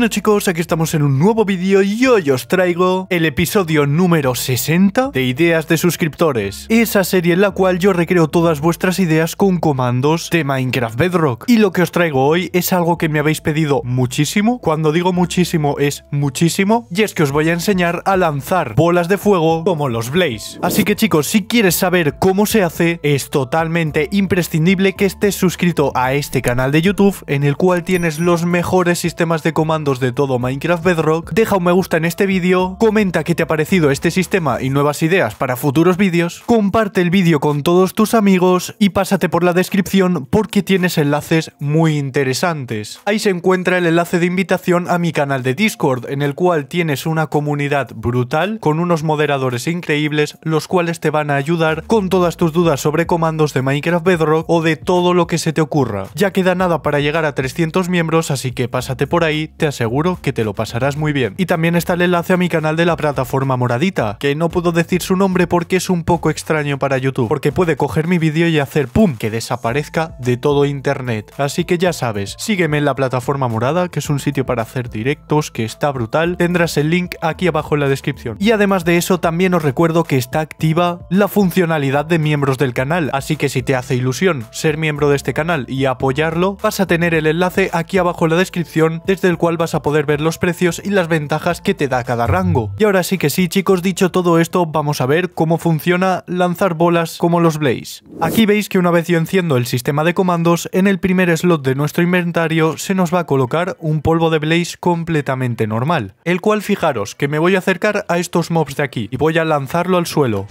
Bueno chicos, aquí estamos en un nuevo vídeo y hoy os traigo el episodio número 60 de Ideas de Suscriptores, esa serie en la cual yo recreo todas vuestras ideas con comandos de Minecraft Bedrock. Y lo que os traigo hoy es algo que me habéis pedido muchísimo, cuando digo muchísimo es muchísimo, y es que os voy a enseñar a lanzar bolas de fuego como los Blaze. Así que chicos, si quieres saber cómo se hace, es totalmente imprescindible que estés suscrito a este canal de YouTube en el cual tienes los mejores sistemas de comandos de todo Minecraft Bedrock, deja un me gusta en este vídeo, comenta qué te ha parecido este sistema y nuevas ideas para futuros vídeos, comparte el vídeo con todos tus amigos y pásate por la descripción porque tienes enlaces muy interesantes. Ahí se encuentra el enlace de invitación a mi canal de Discord, en el cual tienes una comunidad brutal con unos moderadores increíbles, los cuales te van a ayudar con todas tus dudas sobre comandos de Minecraft Bedrock o de todo lo que se te ocurra. Ya queda nada para llegar a 300 miembros, así que pásate por ahí, te has seguro que te lo pasarás muy bien. Y también está el enlace a mi canal de la plataforma moradita, que no puedo decir su nombre porque es un poco extraño para YouTube, porque puede coger mi vídeo y hacer ¡pum! que desaparezca de todo internet. Así que ya sabes, sígueme en la plataforma morada, que es un sitio para hacer directos, que está brutal, tendrás el link aquí abajo en la descripción. Y además de eso, también os recuerdo que está activa la funcionalidad de miembros del canal, así que si te hace ilusión ser miembro de este canal y apoyarlo, vas a tener el enlace aquí abajo en la descripción, desde el cual vas a poder ver los precios y las ventajas que te da cada rango. Y ahora sí que sí chicos, dicho todo esto, vamos a ver cómo funciona lanzar bolas como los Blaze. Aquí veis que una vez yo enciendo el sistema de comandos, en el primer slot de nuestro inventario se nos va a colocar un polvo de Blaze completamente normal, el cual fijaros que me voy a acercar a estos mobs de aquí y voy a lanzarlo al suelo.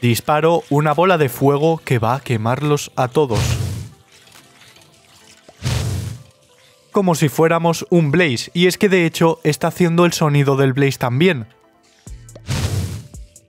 Disparo una bola de fuego que va a quemarlos a todos. como si fuéramos un Blaze, y es que de hecho está haciendo el sonido del Blaze también.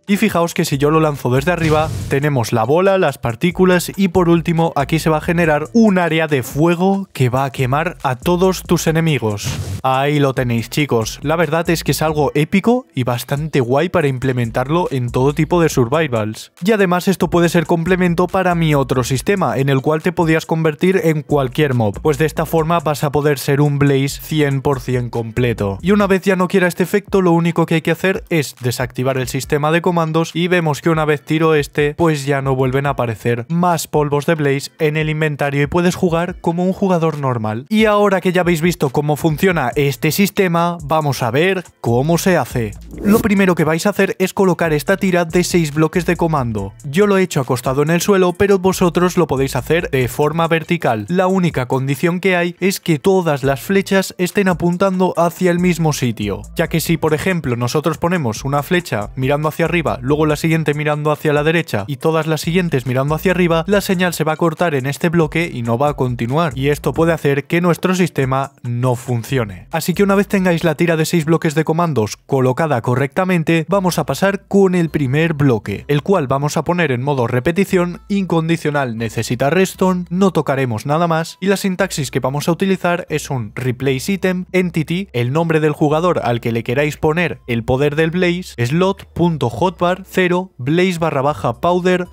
Y fijaos que si yo lo lanzo desde arriba, tenemos la bola, las partículas y por último aquí se va a generar un área de fuego que va a quemar a todos tus enemigos. Ahí lo tenéis chicos, la verdad es que es algo épico y bastante guay para implementarlo en todo tipo de survivals. Y además esto puede ser complemento para mi otro sistema, en el cual te podías convertir en cualquier mob, pues de esta forma vas a poder ser un Blaze 100% completo. Y una vez ya no quiera este efecto, lo único que hay que hacer es desactivar el sistema de comando y vemos que una vez tiro este, pues ya no vuelven a aparecer más polvos de Blaze en el inventario y puedes jugar como un jugador normal. Y ahora que ya habéis visto cómo funciona este sistema, vamos a ver cómo se hace. Lo primero que vais a hacer es colocar esta tira de 6 bloques de comando. Yo lo he hecho acostado en el suelo, pero vosotros lo podéis hacer de forma vertical. La única condición que hay es que todas las flechas estén apuntando hacia el mismo sitio, ya que si por ejemplo nosotros ponemos una flecha mirando hacia arriba luego la siguiente mirando hacia la derecha y todas las siguientes mirando hacia arriba, la señal se va a cortar en este bloque y no va a continuar, y esto puede hacer que nuestro sistema no funcione. Así que una vez tengáis la tira de 6 bloques de comandos colocada correctamente, vamos a pasar con el primer bloque, el cual vamos a poner en modo repetición, incondicional necesita reston, no tocaremos nada más, y la sintaxis que vamos a utilizar es un replace item, entity, el nombre del jugador al que le queráis poner el poder del blaze, slot.j 0, Blaze barra baja Powder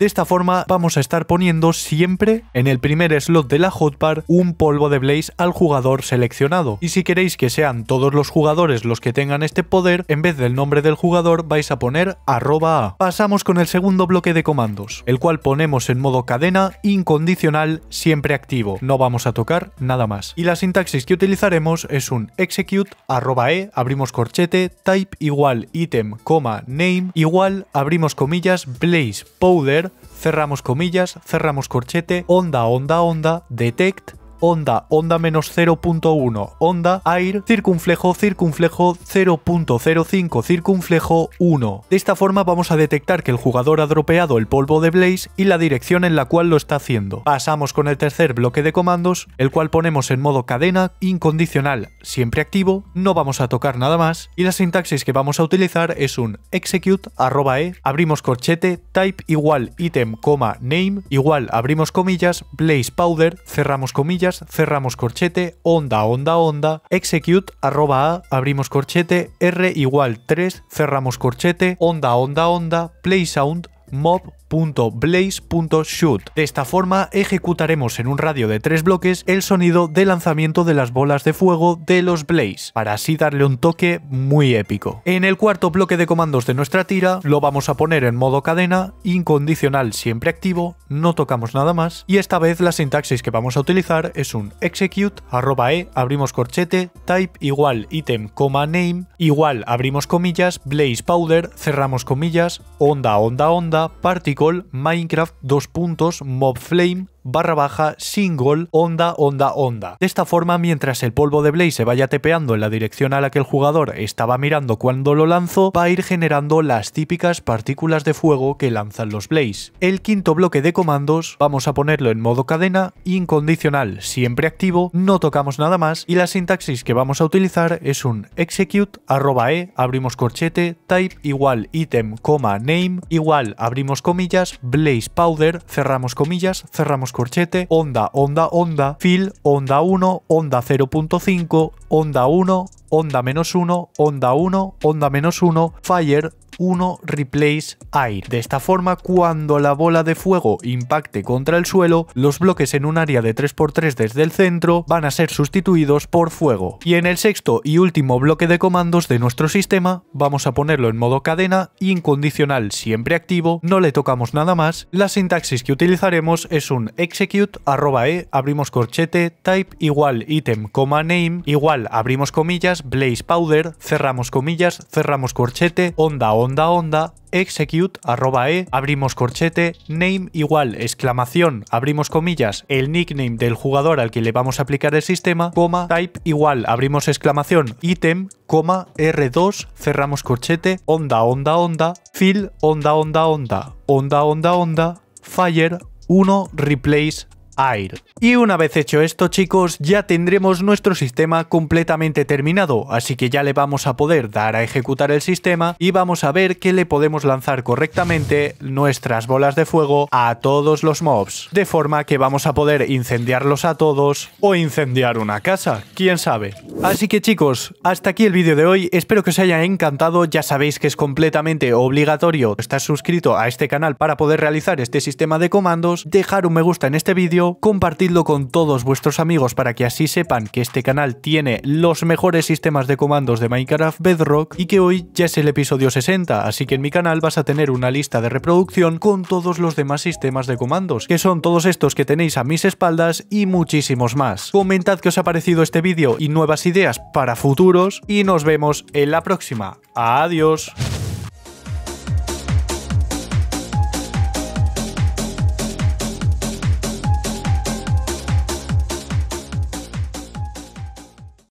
de esta forma vamos a estar poniendo siempre en el primer slot de la hotbar un polvo de Blaze al jugador seleccionado. Y si queréis que sean todos los jugadores los que tengan este poder, en vez del nombre del jugador vais a poner arroba A. Pasamos con el segundo bloque de comandos, el cual ponemos en modo cadena incondicional siempre activo. No vamos a tocar nada más. Y la sintaxis que utilizaremos es un execute arroba E, abrimos corchete, type igual item, coma, name igual, abrimos comillas, blaze, powder, cerramos comillas, cerramos corchete, onda, onda, onda, detect, onda, onda menos 0.1, onda, air, circunflejo, circunflejo 0.05, circunflejo 1. De esta forma vamos a detectar que el jugador ha dropeado el polvo de Blaze y la dirección en la cual lo está haciendo. Pasamos con el tercer bloque de comandos, el cual ponemos en modo cadena, incondicional, siempre activo, no vamos a tocar nada más, y la sintaxis que vamos a utilizar es un execute, arroba e, abrimos corchete, type igual item, coma, name, igual abrimos comillas, blaze powder, cerramos comillas, cerramos corchete, onda, onda, onda, execute, arroba a, abrimos corchete, r igual 3, cerramos corchete, onda, onda, onda, play sound, mob, .blaze.shoot. De esta forma ejecutaremos en un radio de tres bloques el sonido de lanzamiento de las bolas de fuego de los Blaze, para así darle un toque muy épico. En el cuarto bloque de comandos de nuestra tira lo vamos a poner en modo cadena, incondicional siempre activo, no tocamos nada más, y esta vez la sintaxis que vamos a utilizar es un execute, arroba e, abrimos corchete, type igual item, coma name, igual abrimos comillas, blaze powder, cerramos comillas, onda, onda, onda, particle, Minecraft 2 puntos Mob Flame barra baja single onda onda onda. De esta forma, mientras el polvo de Blaze se vaya tepeando en la dirección a la que el jugador estaba mirando cuando lo lanzó, va a ir generando las típicas partículas de fuego que lanzan los Blaze. El quinto bloque de comandos vamos a ponerlo en modo cadena, incondicional, siempre activo, no tocamos nada más y la sintaxis que vamos a utilizar es un execute arroba e, abrimos corchete, type igual item, coma name, igual abrimos comillas, blaze powder, cerramos comillas, cerramos corchete, onda, onda, onda, fill, onda 1, onda 0.5, onda 1, onda menos 1, onda 1, onda menos 1, fire, 1 Replace Air. De esta forma, cuando la bola de fuego impacte contra el suelo, los bloques en un área de 3x3 desde el centro van a ser sustituidos por fuego. Y en el sexto y último bloque de comandos de nuestro sistema, vamos a ponerlo en modo cadena, incondicional siempre activo, no le tocamos nada más. La sintaxis que utilizaremos es un execute arroba e, abrimos corchete, type igual item, coma name, igual abrimos comillas, blaze powder, cerramos comillas, cerramos corchete, onda o onda onda execute arroba e abrimos corchete name igual exclamación abrimos comillas el nickname del jugador al que le vamos a aplicar el sistema coma type igual abrimos exclamación item, coma r2 cerramos corchete onda onda onda fill onda onda onda onda onda onda fire 1 replace y una vez hecho esto chicos, ya tendremos nuestro sistema completamente terminado, así que ya le vamos a poder dar a ejecutar el sistema y vamos a ver que le podemos lanzar correctamente nuestras bolas de fuego a todos los mobs, de forma que vamos a poder incendiarlos a todos o incendiar una casa, quién sabe. Así que chicos, hasta aquí el vídeo de hoy, espero que os haya encantado, ya sabéis que es completamente obligatorio estar suscrito a este canal para poder realizar este sistema de comandos, dejar un me gusta en este vídeo, compartidlo con todos vuestros amigos para que así sepan que este canal tiene los mejores sistemas de comandos de Minecraft Bedrock y que hoy ya es el episodio 60, así que en mi canal vas a tener una lista de reproducción con todos los demás sistemas de comandos, que son todos estos que tenéis a mis espaldas y muchísimos más. Comentad qué os ha parecido este vídeo y nuevas ideas ideas para futuros y nos vemos en la próxima. Adiós.